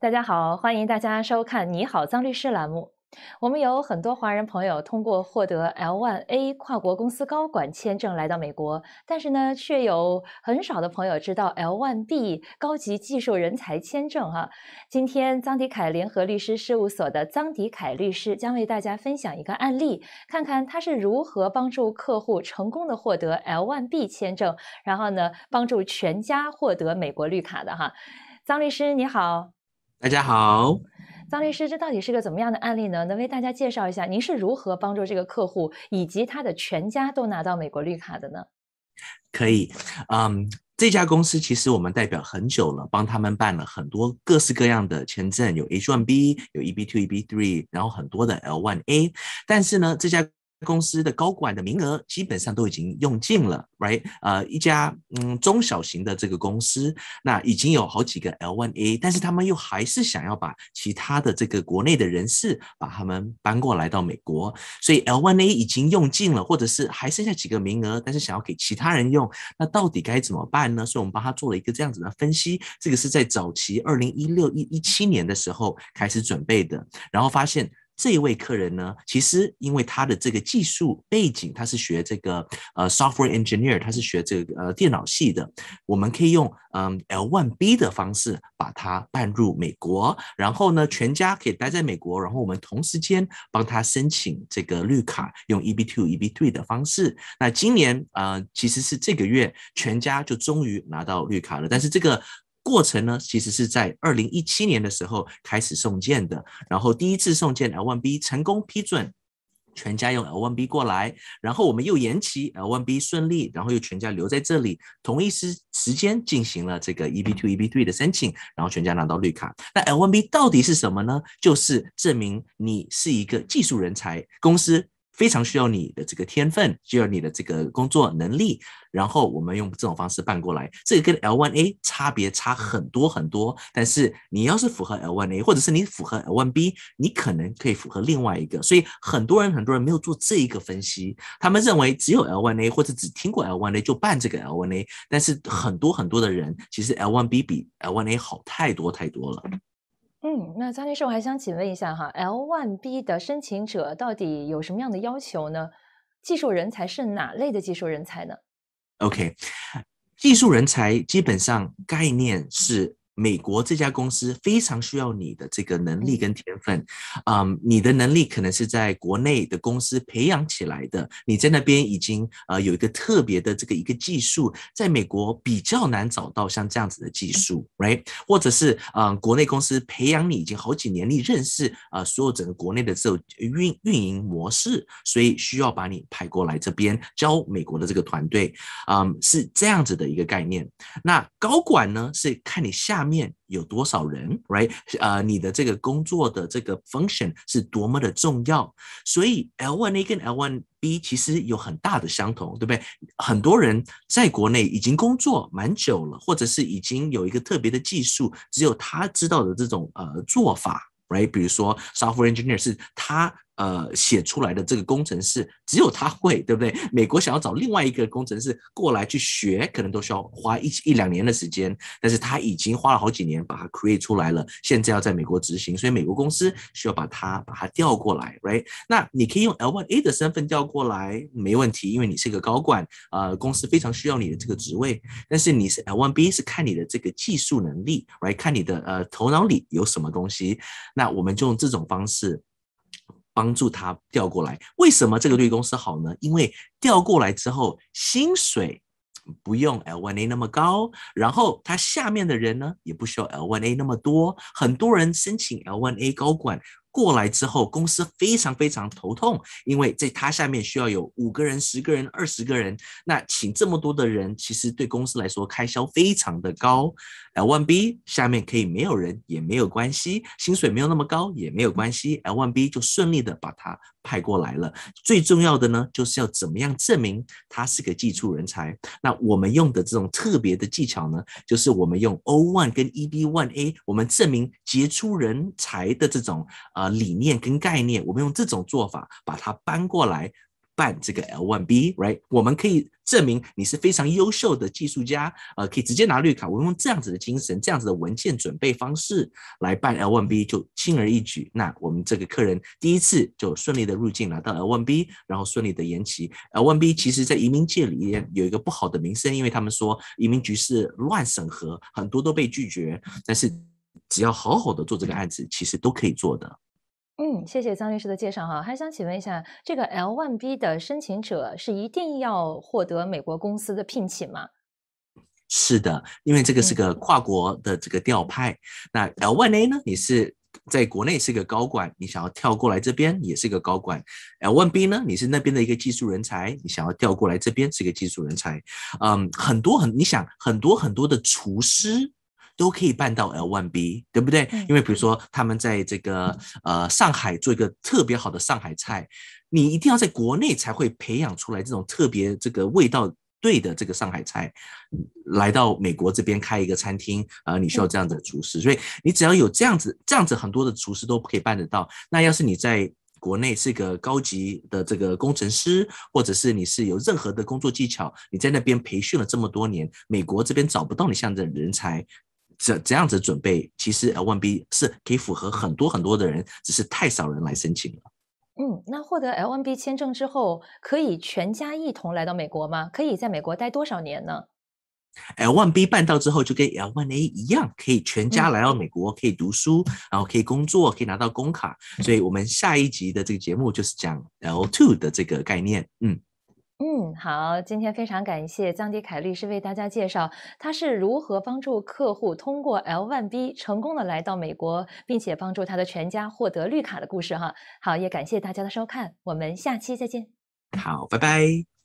大家好，欢迎大家收看你好张律师栏目。我们有很多华人朋友通过获得 L1A 跨国公司高管签证来到美国，但是呢，却有很少的朋友知道 L1B 高级技术人才签证哈。今天，臧迪凯联合律师事务所的臧迪凯律师将为大家分享一个案例，看看他是如何帮助客户成功的获得 L1B 签证，然后呢，帮助全家获得美国绿卡的哈。张律师你好。大家好，张律师，这到底是个怎么样的案例呢？能为大家介绍一下，您是如何帮助这个客户以及他的全家都拿到美国绿卡的呢？可以，嗯，这家公司其实我们代表很久了，帮他们办了很多各式各样的签证，有 H one B，有 E B two E B three，然后很多的 L one A，但是呢，这家公司的高管的名额基本上都已经用尽了，right？呃，一家嗯中小型的这个公司，那已经有好几个 L1A，但是他们又还是想要把其他的这个国内的人士把他们搬过来到美国，所以 L1A 已经用尽了，或者是还剩下几个名额，但是想要给其他人用，那到底该怎么办呢？所以我们帮他做了一个这样子的分析，这个是在早期二零一六一一七年的时候开始准备的，然后发现。这位客人呢，其实因为他的这个技术背景，他是学这个呃 software engineer，他是学这个呃电脑系的。我们可以用嗯 L one B 的方式把他办入美国，然后呢全家可以待在美国，然后我们同时间帮他申请这个绿卡，用 EB two EB three 的方式。那今年呃其实是这个月，全家就终于拿到绿卡了。但是这个。过程呢，其实是在二零一七年的时候开始送件的，然后第一次送件 L one B 成功批准，全家用 L one B 过来，然后我们又延期 L one B 顺利，然后又全家留在这里，同一时时间进行了这个 E B two E B three 的申请，然后全家拿到绿卡。那 L one B 到底是什么呢？就是证明你是一个技术人才公司。非常需要你的这个天分，需要你的这个工作能力，然后我们用这种方式办过来，这个跟 L1A 差别差很多很多。但是你要是符合 L1A，或者是你符合 L1B，你可能可以符合另外一个。所以很多人很多人没有做这一个分析，他们认为只有 L1A，或者只听过 L1A 就办这个 L1A。但是很多很多的人其实 L1B 比 L1A 好太多太多了。嗯，那张女士，我还想请问一下哈，L one B 的申请者到底有什么样的要求呢？技术人才是哪类的技术人才呢？OK，技术人才基本上概念是。美国这家公司非常需要你的这个能力跟天分，啊，你的能力可能是在国内的公司培养起来的，你在那边已经呃有一个特别的这个一个技术，在美国比较难找到像这样子的技术，right？或者是呃国内公司培养你已经好几年，你认识呃所有整个国内的这种运运营模式，所以需要把你派过来这边教美国的这个团队，嗯，是这样子的一个概念。那高管呢是看你下。面有多少人，right？呃，你的这个工作的这个 function 是多么的重要，所以 L one A 跟 L one B 其实有很大的相同，对不对？很多人在国内已经工作蛮久了，或者是已经有一个特别的技术，只有他知道的这种呃做法，right？比如说 software engineer 是他。呃，写出来的这个工程师只有他会，对不对？美国想要找另外一个工程师过来去学，可能都需要花一一两年的时间。但是他已经花了好几年把它 create 出来了，现在要在美国执行，所以美国公司需要把它把它调过来，right？那你可以用 L1A 的身份调过来，没问题，因为你是一个高管，呃，公司非常需要你的这个职位。但是你是 L1B，是看你的这个技术能力，right？看你的呃头脑里有什么东西。那我们就用这种方式。帮助他调过来，为什么这个对公司好呢？因为调过来之后，薪水不用 l one a 那么高，然后他下面的人呢，也不需要 l one a 那么多，很多人申请 l one a 高管。过来之后，公司非常非常头痛，因为在他下面需要有五个人、十个人、二十个人。那请这么多的人，其实对公司来说开销非常的高。L1B 下面可以没有人也没有关系，薪水没有那么高也没有关系。L1B 就顺利的把他派过来了。最重要的呢，就是要怎么样证明他是个技术人才？那我们用的这种特别的技巧呢，就是我们用 O1 跟 EB1A，我们证明杰出人才的这种呃。理念跟概念，我们用这种做法把它搬过来办这个 L1B，right？我们可以证明你是非常优秀的技术家，呃，可以直接拿绿卡。我们用这样子的精神，这样子的文件准备方式来办 L1B 就轻而易举。那我们这个客人第一次就顺利的入境拿到 L1B，然后顺利的延期。L1B 其实，在移民界里面有一个不好的名声，因为他们说移民局是乱审核，很多都被拒绝。但是只要好好的做这个案子，其实都可以做的。嗯，谢谢张律师的介绍哈。还想请问一下，这个 L one B 的申请者是一定要获得美国公司的聘请吗？是的，因为这个是个跨国的这个调派。那 L one A 呢？你是在国内是个高管，你想要跳过来这边也是一个高管。L one B 呢？你是那边的一个技术人才，你想要调过来这边是一个技术人才。嗯，很多很，你想很多很多的厨师。都可以办到 L one B，对不对？因为比如说，他们在这个呃上海做一个特别好的上海菜，你一定要在国内才会培养出来这种特别这个味道对的这个上海菜。来到美国这边开一个餐厅啊，你需要这样的厨师。所以你只要有这样子，这样子很多的厨师都可以办得到。那要是你在国内是一个高级的这个工程师，或者是你是有任何的工作技巧，你在那边培训了这么多年，美国这边找不到你这样的人才。这这样子准备？其实 L one B 是可以符合很多很多的人，只是太少人来申请了。嗯，那获得 L one B 签证之后，可以全家一同来到美国吗？可以在美国待多少年呢？L one B 办到之后，就跟 L one A 一样，可以全家来到美国，可以读书，然后可以工作，可以拿到工卡。所以，我们下一集的这个节目就是讲 L two 的这个概念。嗯。嗯，好，今天非常感谢张迪凯律师为大家介绍他是如何帮助客户通过 l one b 成功的来到美国，并且帮助他的全家获得绿卡的故事哈。好，也感谢大家的收看，我们下期再见。好，拜拜。